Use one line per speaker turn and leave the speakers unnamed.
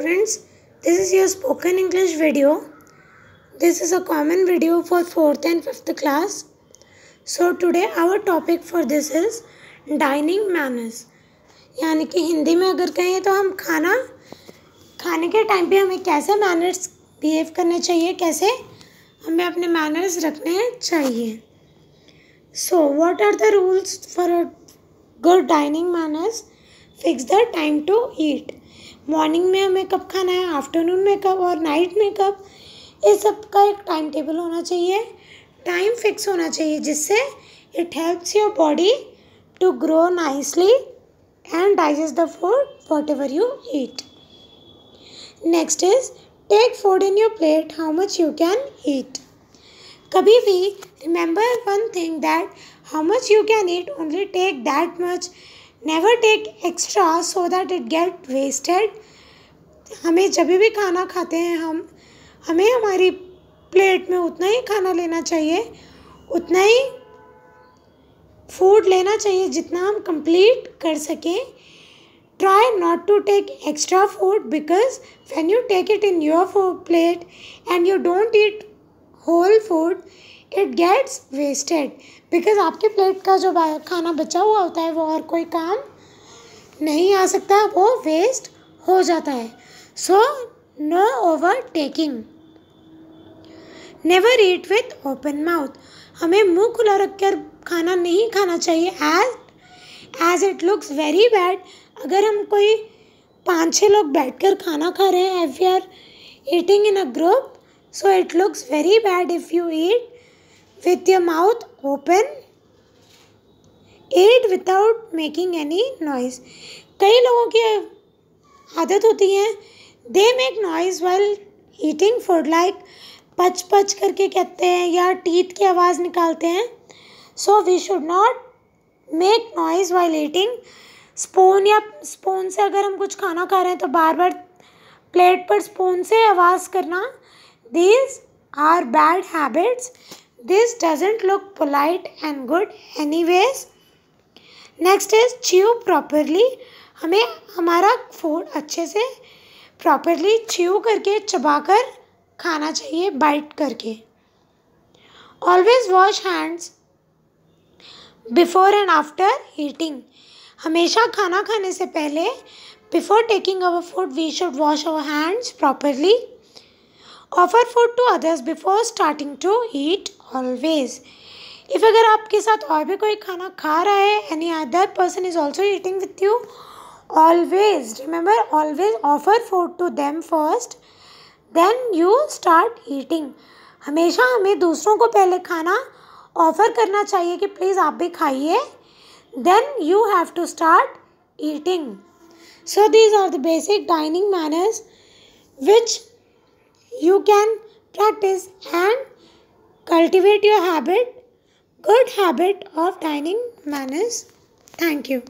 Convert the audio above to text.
students, this is your spoken English video. This is a common video for 4th and 5th class. So today our topic for this is dining manners. yani ki hindi mein agar kahe to hum khana khane ke time pe hame kaise manners behave karne chahiye kaise hame apne manners rakhne chahiye so what are the rules for a good dining manners fix the time to eat morning में मेकअप खाना है afternoon में कब और night में कब ये सब का एक टाइम टेबल होना चाहिए टाइम फिक्स होना चाहिए जिससे it helps your body to grow nicely and digest the food whatever you eat next is take food in your plate how much you can eat कभी भी remember one thing that how much you can eat only take that much never take extra so that it get wasted हमें जब भी खाना खाते हैं हम हमें हमारी प्लेट में उतना ही खाना लेना चाहिए उतना ही फूड लेना चाहिए जितना हम कंप्लीट कर सकें try not to take extra food because when you take it in your food plate and you don't eat whole food it gets wasted because आपके प्लेट का जो खाना बचा हुआ होता है वो और कोई काम नहीं आ सकता वो वेस्ट हो जाता है so no over taking never eat with open mouth हमें मुंह खुला रखकर खाना नहीं खाना चाहिए as as it looks very bad अगर हम कोई पाँच छः लोग बैठ कर खाना खा रहे हैं if you are eating in a group so it looks very bad if you eat with your mouth open. Eat without making any noise. कई लोगों की आदत होती है they make noise while eating food like पच पच करके कहते हैं या टीथ की आवाज़ निकालते हैं so we should not make noise while eating spoon या स्पून से अगर हम कुछ खाना खा रहे हैं तो बार बार प्लेट पर स्पून से आवाज़ करना these are bad habits This doesn't look polite and good anyways. Next is chew properly हमें हमारा फूड अच्छे से प्रॉपरली च्यू करके चबा कर खाना चाहिए बाइट करके always wash hands before and after eating हमेशा खाना खाने से पहले before taking our food we should wash our hands properly offer food to others before starting to eat always if अगर आपके साथ और भी कोई खाना खा रहा है any other person is also eating with you always remember always offer food to them first then you start eating हमेशा हमें दूसरों को पहले खाना ऑफर करना चाहिए कि प्लीज़ आप भी खाइए then you have to start eating so these are the basic dining manners which you can practice and cultivate your habit, good habit of dining manners. Thank you.